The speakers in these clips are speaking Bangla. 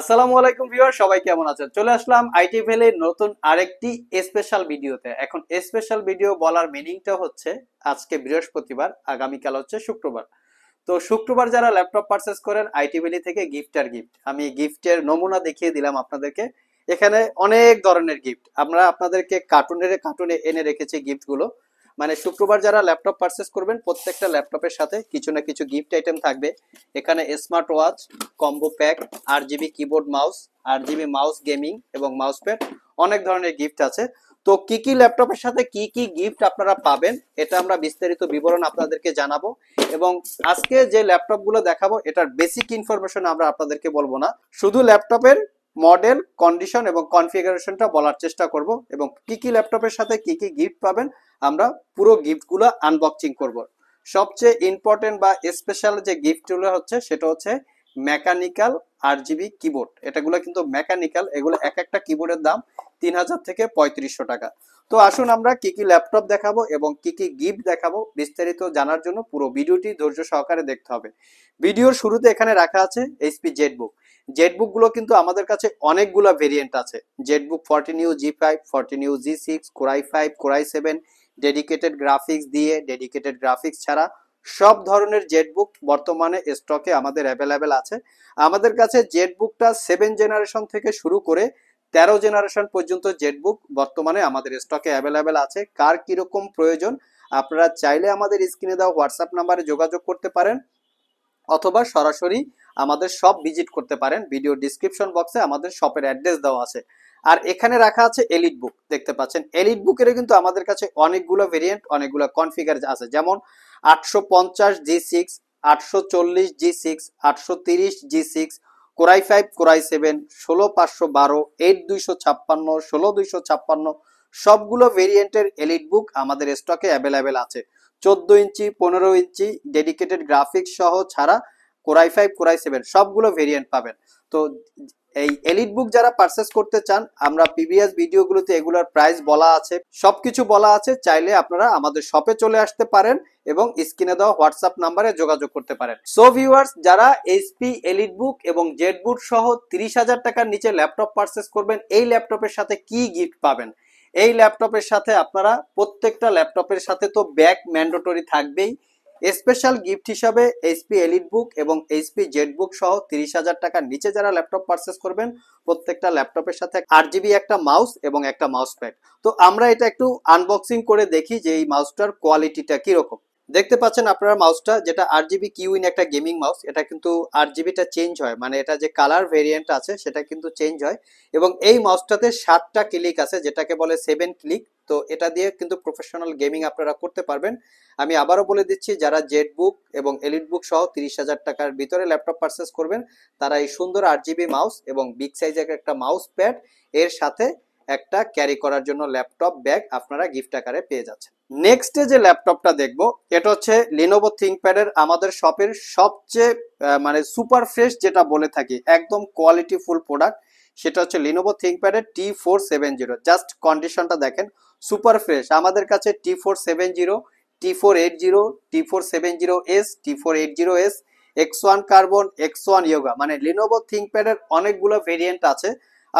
আসসালামু আলাইকুম ভিউয়ার সবাই কেমন আছেন চলে আসলাম আইটি ভেলে নতুন আরেকটি স্পেশাল ভিডিওতে এখন স্পেশাল ভিডিও বলার মিনিংটা হচ্ছে আজকে বৃহস্পতিবার আগামীকাল হচ্ছে শুক্রবার তো শুক্রবার যারা ল্যাপটপ পারচেস করেন আইটি ভ্যালি থেকে গিফট আর গিফট আমি গিফটের নমুনা দেখিয়ে দিলাম আপনাদেরকে এখানে অনেক ধরনের গিফট আমরা আপনাদেরকে কার্টুনের কার্টুনে এনে রেখেছি গিফটগুলো গুলো মানে শুক্রবার যারা ল্যাপটপ পারচেস করবেন প্রত্যেকটা ল্যাপটপের সাথে কিছু না কিছু গিফট আইটেম থাকবে এখানে smart watch combo pack R GB keyboard mouse R GB mouse gaming এবং মাউস প্যাড অনেক ধরনের গিফট আছে তো কি কি ল্যাপটপের সাথে কি কি গিফট আপনারা পাবেন এটা আমরা বিস্তারিত বিবরণ আপনাদেরকে জানাবো এবং আজকে যে ল্যাপটপগুলো দেখাবো এটার বেসিক ইনফরমেশন আমরা আপনাদেরকে বলবো না শুধু ল্যাপটপের মডেল কন্ডিশন এবং কনফিগারেশনটা বলার চেষ্টা করব এবং কি কি ল্যাপটপের সাথে কি কি গিফট পাবেন আমরা পুরো গিফটগুলো আনবক্সিং করব সবচেয়ে ইম্পর্টেন্ট বা স্পেশাল যে গিফটগুলো হচ্ছে সেটা হচ্ছে মেকানিক্যাল আর জিবি কিবোর্ড এটাগুলো কিন্তু মেকানিক্যাল এগুলো এক একটা কিবোর্ডের দাম তিন হাজার থেকে পঁয়ত্রিশশো টাকা তো আসুন আমরা কি কি ল্যাপটপ দেখাবো এবং কি কি গিফট দেখাবো বিস্তারিত জানার জন্য পুরো ভিডিওটি ধৈর্য সহকারে দেখতে হবে ভিডিওর শুরুতে এখানে রাখা আছে এইচপি জেট বুক গুলো কিন্তু আমাদের কাছে অনেকগুলো ভেরিয়েন্ট আছে ZBook forty new G five forty new G six core i five core i seven dedicated graphics দিয়ে ডেডিকেটেড গ্রাফিক্স ছাড়া সব ধরনের জেটবুক বর্তমানে স্টকে আমাদের অ্যাভেলেবেল আছে আমাদের কাছে জেটবুকটা সেভেন জেনারেশন থেকে শুরু করে তেরো জেনারেশন পর্যন্ত জেটবুক বর্তমানে আমাদের স্টকে অ্যাভেলেবেল আছে কার কিরকম প্রয়োজন আপনারা চাইলে আমাদের স্ক্রিনে দেওয়া হোয়াটসঅ্যাপ নাম্বারে যোগাযোগ করতে পারেন অথবা সরাসরি আমাদের সব ভিজিট করতে পারেন ভিডিও ডিসক্রিপশন বক্সে আমাদের শপের অ্যাড্রেস দেওয়া আছে আর এখানে রাখা আছে এলিট বুক দেখতে পাচ্ছেন এলিট বুকেরও কিন্তু আমাদের কাছে অনেকগুলো ভেরিয়েন্ট অনেকগুলো কনফিগার আছে যেমন আটশো পঞ্চাশ জি সিক্স আটশো চল্লিশ জি সিক্স আটশো তিরিশ G six core i five core i seven ষোলো পাঁচশো বারো এইট দুইশো ছাপ্পান্ন ষোলো দুইশো ছাপ্পান্ন সবগুলো ভেরিয়েন্টের এলিট বুক আমাদের স্টকে অ্যাভেলেবেল আছে চোদ্দো ইঞ্চি পনেরো ইঞ্চি ডেডিকেটেড গ্রাফিক্স সহ ছাড়া কোরাই ফাইভ কোরাই সেভেন সবগুলো ভেরিয়েন্ট পাবেন তো এই এলিট বুক যারা পারচেস করতে চান আমরা পিবিএস ভিডিওগুলোতে এগুলোর প্রাইস বলা আছে সবকিছু বলা আছে চাইলে আপনারা আমাদের শপে চলে আসতে পারেন এবং স্ক্রিনে দেওয়া হোয়াটসঅ্যাপ নাম্বারে যোগাযোগ করতে পারেন সো ভিউয়ার্স যারা এইচপি এলিট বুক এবং জেড বুট সহ তিরিশ হাজার টাকার নিচে ল্যাপটপ পারচেস করবেন এই ল্যাপটপের সাথে কি গিফট পাবেন এই ল্যাপটপের সাথে আপনারা প্রত্যেকটা ল্যাপটপের সাথে তো ব্যাক ম্যান্ডেটরি থাকবেই স্পেশাল গিফট হিসাবে এইচপি এলিট বুক এবং এইচপি জেট বুক সহ তিরিশ হাজার টাকার নিচে যারা ল্যাপটপ পারচেস করবেন প্রত্যেকটা ল্যাপটপের সাথে আট জিবি একটা মাউস এবং একটা মাউস প্যাড তো আমরা এটা একটু আনবক্সিং করে দেখি যে এই মাউসটার কোয়ালিটিটা কিরকম দেখতে পাচ্ছেন আপনারা মাউসটা যেটা আর জিবি কিউইন একটা গেমিং মাউস এটা কিন্তু আর জিবিটা চেঞ্জ হয় মানে এটা যে কালার ভেরিয়েন্ট আছে সেটা কিন্তু চেঞ্জ হয় এবং এই মাউসটাতে সাতটা ক্লিক আছে যেটাকে বলে সেভেন ক্লিক তো এটা দিয়ে কিন্তু প্রফেশনাল গেমিং আপনারা করতে পারবেন আমি আবারও বলে দিচ্ছি যারা জেট বুক এবং এলিড বুক সহ তিরিশ হাজার টাকার ভিতরে ল্যাপটপ পারচেস করবেন তারা এই সুন্দর আর জিবি মাউস এবং বিগ সাইজের একটা মাউস প্যাড এর সাথে একটা ক্যারি করার জন্য ল্যাপটপ ব্যাগ আপনারা গিফট আকারে পেয়ে যাচ্ছেন নেক্সটে যে ল্যাপটপটা দেখব এটা হচ্ছে লিনোভো থিঙ্কপ্যাডের আমাদের শপের সবচেয়ে মানে সুপার ফ্রেশ যেটা বলে থাকি একদম কোয়ালিটি ফুল প্রোডাক্ট সেটা হচ্ছে লিনোভো থিঙ্কপ্যাডের T four seven zero just কন্ডিশনটা দেখেন সুপার ফ্রেশ আমাদের কাছে T four seven zero T four eight zero T four seven zero S T four eight zero S X one carbon X one yoga মানে লিনোভো থিঙ্কপ্যাডের অনেকগুলো ভেরিয়েন্ট আছে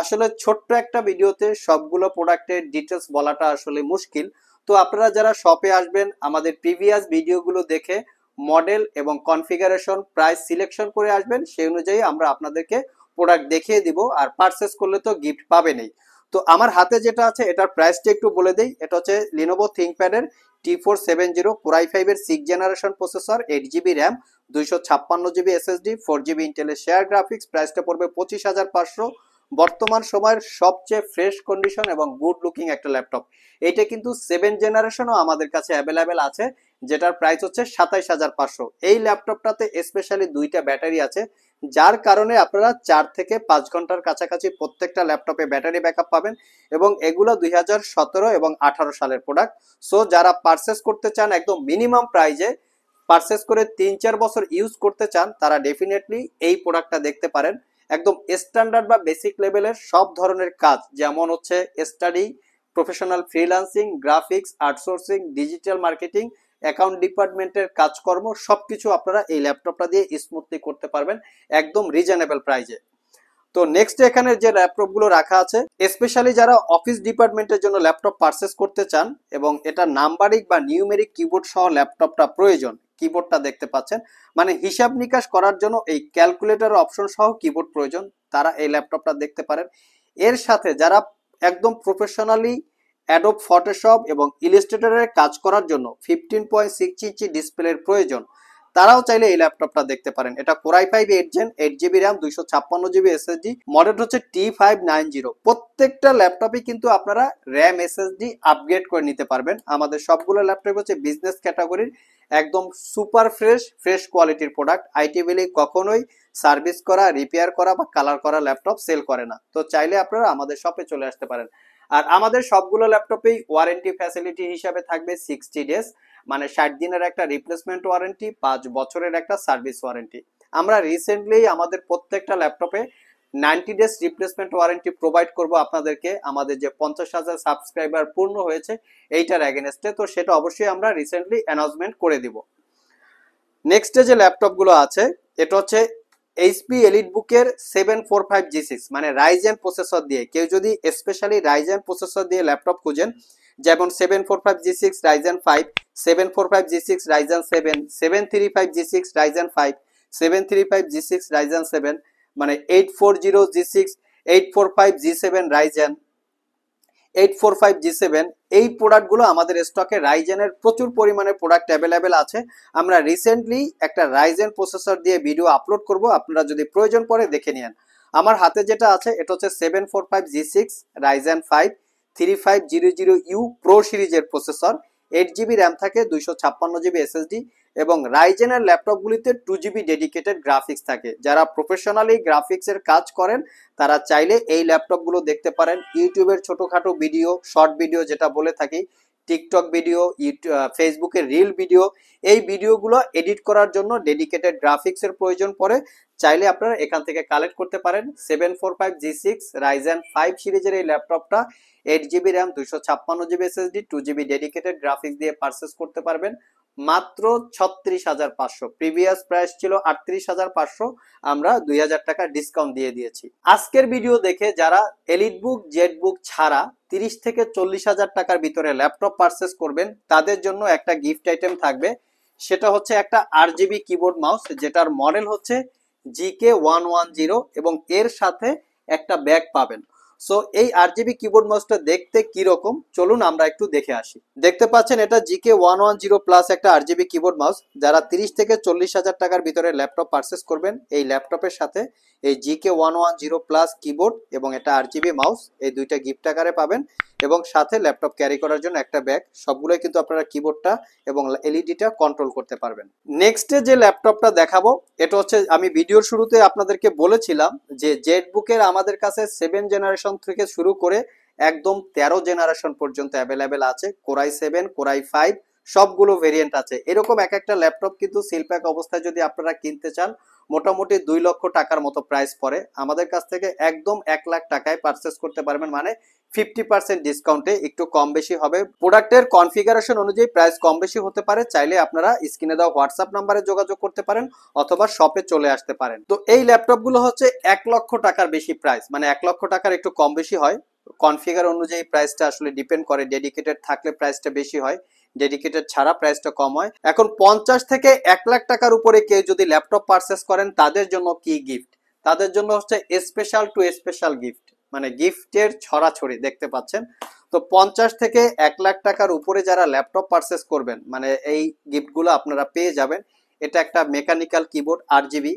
আসলে ছোট্ট একটা ভিডিওতে সবগুলো প্রোডাক্টের ডিটেলস বলাটা আসলে মুশকিল তো আপনারা যারা শপে আসবেন আমাদের প্রিভিয়াস ভিডিওগুলো দেখে মডেল এবং কনফিগারেশন প্রাইস সিলেকশন করে আসবেন সেই অনুযায়ী আমরা আপনাদেরকে প্রোডাক্ট দেখিয়ে দিব আর পারচেস করলে তো গিফট পাবেনই তো আমার হাতে যেটা আছে এটার প্রাইসটা একটু বলে দিই এটা হচ্ছে লিনোভো থিঙ্কপ্যাডের T four seven zero core i ফাইভের six generation processor eight GB RAM দুইশো ছাপ্পান্ন জিবি এসএসডি ফোর জিবি ইন্টেলের শেয়ার গ্রাফিক্স প্রাইসটা পড়বে পঁচিশ হাজার পাঁচশো বর্তমান সময়ের সবচেয়ে ফ্রেশ কন্ডিশন এবং গুড লুকিং একটা ল্যাপটপ এইটা কিন্তু সেভেন জেনারেশনও আমাদের কাছে অ্যাভেলেবেল আছে যেটার প্রাইস হচ্ছে সাতাইশ হাজার পাঁচশো এই ল্যাপটপটাতে স্পেশালি দুইটা ব্যাটারি আছে যার কারণে আপনারা চার থেকে পাঁচ ঘন্টার কাছাকাছি প্রত্যেকটা ল্যাপটপে ব্যাটারি ব্যাক পাবেন এবং এগুলো দুই হাজার সতেরো এবং আঠারো সালের প্রোডাক্ট সো যারা পারচেস করতে চান একদম মিনিমাম প্রাইজে পারচেস করে তিন চার বছর ইউজ করতে চান তারা ডেফিনেটলি এই প্রোডাক্টটা দেখতে পারেন একদম স্ট্যান্ডার্ড বা বেসিক লেভেলের সব ধরনের কাজ যেমন হচ্ছে study professional freelancing graphics outsourcing digital marketing account ডিপার্টমেন্টের কাজকর্ম সব কিছু আপনারা এই ল্যাপটপটা দিয়ে স্মুথলি করতে পারবেন একদম রিজনেবল প্রাইজে তো নেক্সট এখানে যে ল্যাপটপগুলো রাখা আছে স্পেশালি যারা অফিস ডিপার্টমেন্টের জন্য ল্যাপটপ পারচেস করতে চান এবং এটা নাম্বারিক বা নিউমেরিক কিবোর্ড সহ ল্যাপটপটা প্রয়োজন কিবোর্ডটা দেখতে পাচ্ছেন মানে হিসাব নিকাশ করার জন্য এই ক্যালকুলেটর অপশন সহ কিবোর্ড প্রয়োজন তারা এই ল্যাপটপটা দেখতে পারেন এর সাথে যারা একদম প্রফেশনালি অ্যাডোব ফটোশপ এবং ইলিস্ট্রেটরের কাজ করার জন্য ফিফটিন পয়েন্ট সিক্স ইঞ্চি ডিসপ্লের প্রয়োজন তারাও চাইলে এই ল্যাপটপটা দেখতে পারেন এটা core i five eight gen eight GB RAM দুইশো ছাপ্পান্ন জিবি এসএসডি মডেল হচ্ছে টি ফাইভ নাইন জিরো প্রত্যেকটা ল্যাপটপে কিন্তু আপনারা র্যাম এসএসডি আপগ্রেড করে নিতে পারবেন আমাদের সবগুলো ল্যাপটপ হচ্ছে বিজনেস ক্যাটাগরির একদম সুপার ফ্রেশ ফ্রেশ কোয়ালিটির প্রোডাক্ট আইটি বিলি কখনোই সার্ভিস করা রিপেয়ার করা বা কালার করা ল্যাপটপ সেল করে না তো চাইলে আপনারা আমাদের শপে চলে আসতে পারেন আর আমাদের সবগুলো ল্যাপটপেই ওয়ারেন্টি ফ্যাসিলিটি হিসাবে থাকবে সিক্সটি ডেজ মানে ষাট দিনের একটা রিপ্লেসমেন্ট ওয়ারেন্টি পাঁচ বছরের একটা সার্ভিস ওয়ারেন্টি আমরা রিসেন্টলি আমাদের প্রত্যেকটা ল্যাপটপে ninety days replacement warranty provide করব আপনাদেরকে আমাদের যে পঞ্চাশ হাজার সাবস্ক্রাইবার পূর্ণ হয়েছে এইটার অ্যাগেনস্টে তো সেটা অবশ্যই আমরা রিসেন্টলি অ্যানাউন্সমেন্ট করে দিব নেক্সটে যে ল্যাপটপগুলো আছে এটা হচ্ছে এইচপি এলিট বুকের seven four five G six মানে রাইজেন প্রসেসর দিয়ে কেউ যদি স্পেশালি রাইজেন প্রসেসর দিয়ে ল্যাপটপ খুঁজেন যেমন seven four five G six Ryzen five seven four five G six Ryzen seven seven three five G six Ryzen five seven three five G six Ryzen seven মানে eight four zero G six eight four five G seven Ryzen eight four five G seven এই প্রোডাক্টগুলো আমাদের স্টকে রাইজেনের প্রচুর পরিমাণে প্রোডাক্ট অ্যাভেলেবেল আছে আমরা রিসেন্টলি একটা রাইজেন প্রসেসর দিয়ে ভিডিও আপলোড করব আপনারা যদি প্রয়োজন পরে দেখে নিন আমার হাতে যেটা আছে এটা হচ্ছে seven four five G six Ryzen five three five zero zero U pro সিরিজের প্রসেসর এইট জিবি র্যাম থাকে দুইশো ছাপ্পান্ন জিবি এসএসডি এবং রাইজেনের ল্যাপটপগুলিতে টু জিবি ডেডিকেটেড গ্রাফিক্স থাকে যারা প্রফেশনালি গ্রাফিক্সের কাজ করেন তারা চাইলে এই ল্যাপটপগুলো দেখতে পারেন ইউটিউবের ছোটোখাটো ভিডিও শর্ট ভিডিও যেটা বলে থাকি টিকটক ভিডিও ইউটিউব ফেসবুকে রিল ভিডিও এই ভিডিওগুলো এডিট করার জন্য ডেডিকেটেড গ্রাফিক্সের প্রয়োজন পড়ে চাইলে আপনারা এখান থেকে কালেক্ট করতে পারেন seven four five G six Ryzen five সিরিজের এই ল্যাপটপটা এইট জিবি র্যাম দুশো ছাপ্পান্ন GB SSD two GB dedicated graphics দিয়ে পারচেস করতে পারবেন মাত্র ছত্রিশ হাজার পাঁচশো প্রিভিয়াস প্রাইস ছিল আটত্রিশ হাজার পাঁচশো আমরা দুই হাজার টাকা ডিসকাউন্ট দিয়ে দিয়েছি আজকের ভিডিও দেখে যারা এলিট বুক জেট বুক ছাড়া তিরিশ থেকে চল্লিশ হাজার টাকার ভিতরে ল্যাপটপ পারচেস করবেন তাদের জন্য একটা গিফট আইটেম থাকবে সেটা হচ্ছে একটা আর জিবি কিবোর্ড মাউস যেটার মডেল হচ্ছে জিকে ওয়ান ওয়ান জিরো এবং এর সাথে একটা ব্যাগ পাবেন সো এই আর জিবি কিবোর্ড মাউসটা দেখতে কিরকম চলুন আমরা একটু দেখে আসি দেখতে পাচ্ছেন এটা GK one one zero plus একটা আর জিবি কিবোর্ড মাউস যারা তিরিশ থেকে চল্লিশ হাজার টাকার ভিতরে ল্যাপটপ পারচেস করবেন এই ল্যাপটপের সাথে এই GK one one zero plus keyboard এবং এটা জিবি মাউস এই দুইটা গিফট আকারে পাবেন এবং সাথে ল্যাপটপ ক্যারি করার জন্য একটা ব্যাগ সবগুলোই কিন্তু আপনারা কিবোর্ডটা এবং এলইডিটা e কন্ট্রোল করতে পারবেন নেক্সটে যে ল্যাপটপটা দেখাবো এটা হচ্ছে আমি ভিডিওর শুরুতে আপনাদেরকে বলেছিলাম যে জেট বুকের আমাদের কাছে সেভেন জেনারেশন থেকে শুরু করে একদম তেরো জেনারেশন পর্যন্ত অ্যাভেলেবেল আছে কোরাই সেভেন কোরাই ফাইভ সবগুলো ভেরিয়েন্ট আছে এরকম এক একটা ল্যাপটপ কিন্তু সিলপ্যাক অবস্থায় যদি আপনারা কিনতে চান মোটামুটি দুই লক্ষ টাকার মতো প্রাইস পড়ে আমাদের কাছ থেকে একদম এক লাখ টাকায় পারচেস করতে পারবেন মানে ফিফটি পার্সেন্ট ডিসকাউন্টে একটু কম বেশি হবে প্রোডাক্টের কনফিগারেশন অনুযায়ী প্রাইস কম বেশি হতে পারে চাইলে আপনারা স্ক্রিনে দেওয়া হোয়াটসঅ্যাপ নাম্বারে যোগাযোগ করতে পারেন অথবা শপে চলে আসতে পারেন তো এই ল্যাপটপগুলো হচ্ছে এক লক্ষ টাকার বেশি প্রাইস মানে এক লক্ষ টাকার একটু কম বেশি হয় কনফিগার অনুযায়ী প্রাইসটা আসলে ডিপেন্ড করে ডেডিকেটেড থাকলে প্রাইসটা বেশি হয় ডেডিকেটেড ছাড়া প্রাইসটা কম হয় এখন পঞ্চাশ থেকে এক লাখ টাকার উপরে কেউ যদি ল্যাপটপ পারচেস করেন তাদের জন্য কি গিফট তাদের জন্য হচ্ছে স্পেশাল টু স্পেশাল গিফট মানে গিফটের ছড়াছড়ি দেখতে পাচ্ছেন তো পঞ্চাশ থেকে এক লাখ টাকার উপরে যারা ল্যাপটপ পারচেস করবেন মানে এই গিফটগুলো আপনারা পেয়ে যাবেন এটা একটা মেকানিক্যাল কিবোর্ড আর জিবি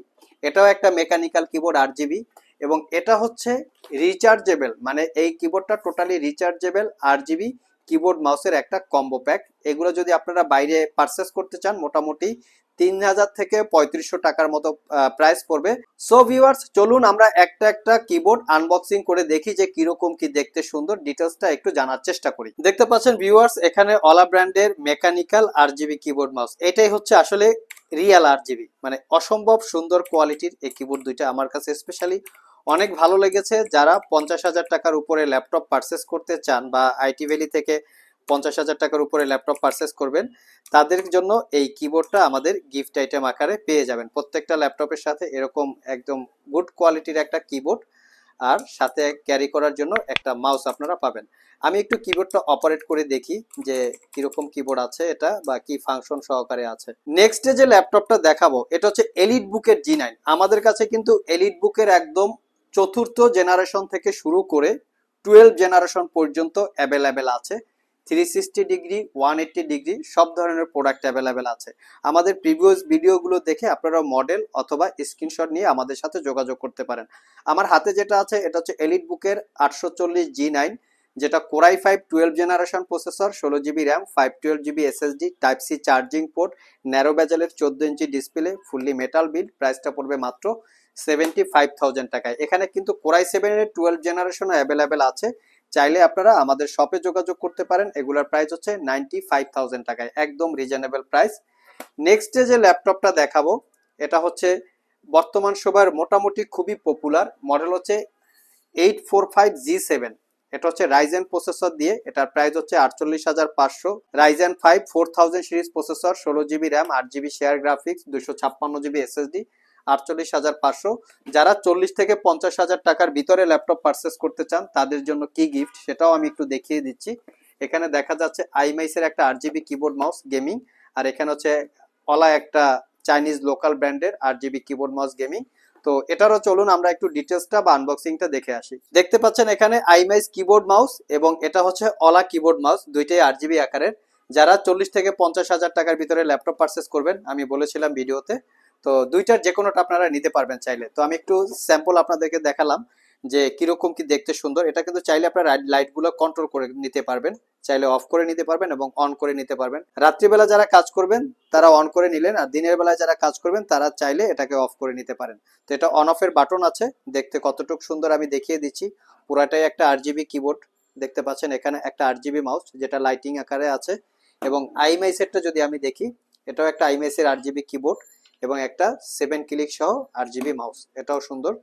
এটাও একটা মেকানিক্যাল কিবোর্ড আর জিবি এবং এটা হচ্ছে রিচার্জেবল মানে এই কিবোর্ডটা totally rechargeable R GB keyboard মাউসের একটা কম্বো প্যাক এগুলো যদি আপনারা বাইরে পারচেস করতে চান মোটামুটি তিন হাজার থেকে পঁয়ত্রিশশো টাকার মতো প্রাইস পড়বে সো ভিউয়ার্স চলুন আমরা একটা একটা কিবোর্ড আনবক্সিং করে দেখি যে কিরকম কি দেখতে সুন্দর ডিটেলসটা একটু জানার চেষ্টা করি দেখতে পাচ্ছেন ভিউয়ার্স এখানে অলা ব্র্যান্ডের mechanical R GB keyboard mouse এটাই হচ্ছে আসলে রিয়াল আর জিবি মানে অসম্ভব সুন্দর কোয়ালিটির এই কিবোর্ড দুইটা আমার কাছে স্পেশালি অনেক ভালো লেগেছে যারা পঞ্চাশ হাজার টাকার উপরে ল্যাপটপ পারচেস করতে চান বা আইটি ভ্যালি থেকে পঞ্চাশ হাজার টাকার উপরে ল্যাপটপ পারচেস করবেন তাদের জন্য এই কিবোর্ডটা আমাদের গিফট আইটেম আকারে পেয়ে যাবেন প্রত্যেকটা ল্যাপটপের সাথে এরকম একদম গুড কোয়ালিটির একটা কিবোর্ড আর সাথে ক্যারি করার জন্য একটা মাউস আপনারা পাবেন আমি একটু কিবোর্ডটা অপারেট করে দেখি যে কীরকম কিবোর্ড আছে এটা বা কি ফাংশন সহকারে আছে নেক্সট যে ল্যাপটপটা দেখাবো এটা হচ্ছে এলিট বুকের জি নাইন আমাদের কাছে কিন্তু এলিট বুকের একদম চতুর্থ জেনারেশন থেকে শুরু করে টুয়েলভ জেনারেশন পর্যন্ত অ্যাভেলেবেল আছে three sixty degree one eighty degree সব ধরনের প্রোডাক্ট অ্যাভেলেবেল আছে আমাদের প্রিভিয়াস ভিডিওগুলো দেখে আপনারা মডেল অথবা স্ক্রিনশট নিয়ে আমাদের সাথে যোগাযোগ করতে পারেন আমার হাতে যেটা আছে এটা হচ্ছে এলিট বুকের আটশো চল্লিশ জি নাইন যেটা core i five twelve generation processor ষোলো GB RAM five twelve GB SSD type C charging port narrow ব্যাজেলের চোদ্দো ইঞ্চি ডিসপ্লে ফুললি মেটাল বিল প্রাইসটা পড়বে মাত্র সেভেন্টি ফাইভ থাউজেন্ড টাকায় এখানে কিন্তু কোরাই সেভেনের টুয়েলভ জেনারেশনও অ্যাভেলেবেল আছে চাইলে আপনারা আমাদের শপে যোগাযোগ করতে পারেন এগুলার প্রাইস হচ্ছে নাইনটি ফাইভ টাকায় একদম রিজনেবল প্রাইস নেক্সট যে ল্যাপটপটা দেখাবো এটা হচ্ছে বর্তমান সবার মোটামুটি খুবই পপুলার মডেল হচ্ছে eight four five G seven এটা হচ্ছে রাইজেন প্রসেসর দিয়ে এটার প্রাইস হচ্ছে আটচল্লিশ হাজার পাঁচশো Ryzen five four thousand series processor ষোলো জিবি র্যাম আট জিবি শেয়ার গ্রাফিক্স দুশো ছাপ্পান্ন জিবি এসএসডি আটচল্লিশ হাজার পাঁচশো যারা চল্লিশ থেকে পঞ্চাশ হাজার টাকার ভিতরে ল্যাপটপ পারচেস করতে চান তাদের জন্য কি গিফট সেটাও আমি একটু দেখিয়ে দিচ্ছি এখানে দেখা যাচ্ছে আইমাইসের একটা আট জিবি কিবোর্ড মাউস গেমিং আর এখানে হচ্ছে অলা একটা চাইনিজ লোকাল ব্র্যান্ডের আট জিবি কিবোর্ড মাউস গেমিং তো এটারও চলুন আমরা একটু ডিটেলসটা বা আনবক্সিংটা দেখে আসি দেখতে পাচ্ছেন এখানে আইমাইস কিবোর্ড মাউস এবং এটা হচ্ছে অলা কিবোর্ড মাউস দুইটাই আট জিবি আকারের যারা চল্লিশ থেকে পঞ্চাশ হাজার টাকার ভিতরে ল্যাপটপ পারচেস করবেন আমি বলেছিলাম ভিডিওতে তো দুইটার যে কোনোটা আপনারা নিতে পারবেন চাইলে তো আমি একটু স্যাম্পল আপনাদেরকে দেখালাম যে কিরকম কি দেখতে সুন্দর এটা কিন্তু চাইলে আপনারা লাইটগুলো কন্ট্রোল করে নিতে পারবেন চাইলে অফ করে নিতে পারবেন এবং অন করে নিতে পারবেন রাত্রিবেলা যারা কাজ করবেন তারা অন করে নিলেন আর দিনের বেলায় যারা কাজ করবেন তারা চাইলে এটাকে অফ করে নিতে পারেন তো এটা অন অফের বাটন আছে দেখতে কতটুকু সুন্দর আমি দেখিয়ে দিচ্ছি পুরাটাই একটা আর কিবোর্ড দেখতে পাচ্ছেন এখানে একটা আর মাউস যেটা লাইটিং আকারে আছে এবং আইএমআই সেটটা যদি আমি দেখি এটাও একটা আইএমআই এর আর কিবোর্ড এবং একটা সেভেন ক্লিক সহ আর জিবি মাউস এটাও সুন্দর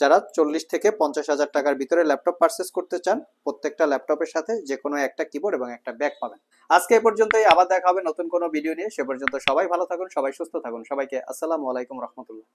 যারা চল্লিশ থেকে পঞ্চাশ হাজার টাকার ভিতরে ল্যাপটপ পারচেস করতে চান প্রত্যেকটা ল্যাপটপের সাথে যে কোনো একটা কিবোর্ড এবং একটা ব্যাগ পাবেন আজকে এ পর্যন্তই আবার দেখা হবে নতুন কোনো ভিডিও নিয়ে সে পর্যন্ত সবাই ভালো থাকুন সবাই সুস্থ থাকুন সবাইকে আসসালামু আলাইকুম রহমতুল্লাহ